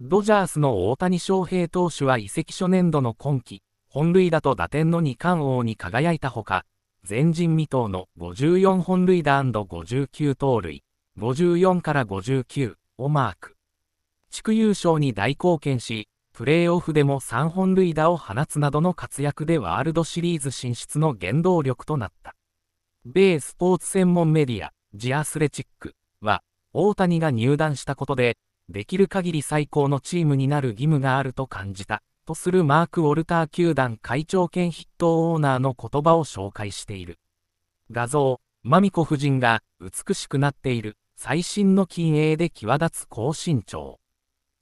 ドジャースの大谷翔平投手は移籍初年度の今季、本塁打と打点の二冠王に輝いたほか、前人未到の54本塁打 &59 盗塁、54から59をマーク。地区優勝に大貢献し、プレーオフでも3本塁打を放つなどの活躍でワールドシリーズ進出の原動力となった。米スポーツ専門メディア、ジアスレチックは、大谷が入団したことで、できる限り最高のチームになる義務があると感じた、とするマーク・ウォルター球団会長兼筆頭オーナーの言葉を紹介している。画像、マミコ夫人が美しくなっている、最新の金鋭で際立つ高身長。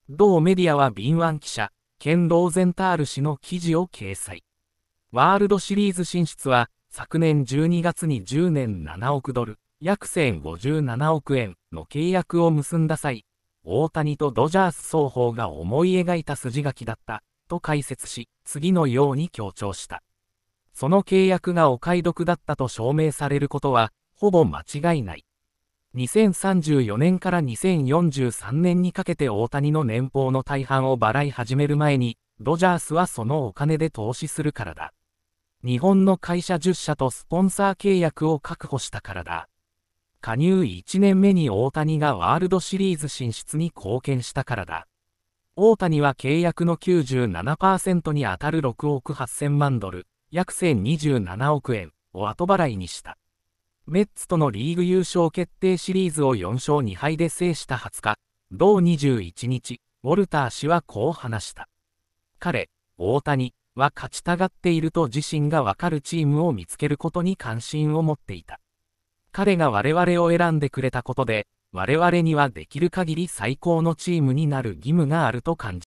同メディアは敏腕記者、ケン・ローゼンタール氏の記事を掲載。ワールドシリーズ進出は、昨年12月に10年7億ドル、約1057億円の契約を結んだ際、大谷とドジャース双方が思い描いた筋書きだった、と解説し、次のように強調した。その契約がお買い得だったと証明されることは、ほぼ間違いない。2034年から2043年にかけて大谷の年俸の大半を払い始める前に、ドジャースはそのお金で投資するからだ。日本の会社10社とスポンサー契約を確保したからだ。加入1年目に大谷がワールドシリーズ進出に貢献したからだ。大谷は契約の97%に当たる6億8000万ドル、約1027億円を後払いにした。メッツとのリーグ優勝決定シリーズを4勝2敗で制した20日、同21日、ウォルター氏はこう話した。彼、大谷は勝ちたがっていると自身がわかるチームを見つけることに関心を持っていた。彼が我々を選んでくれたことで、我々にはできる限り最高のチームになる義務があると感じ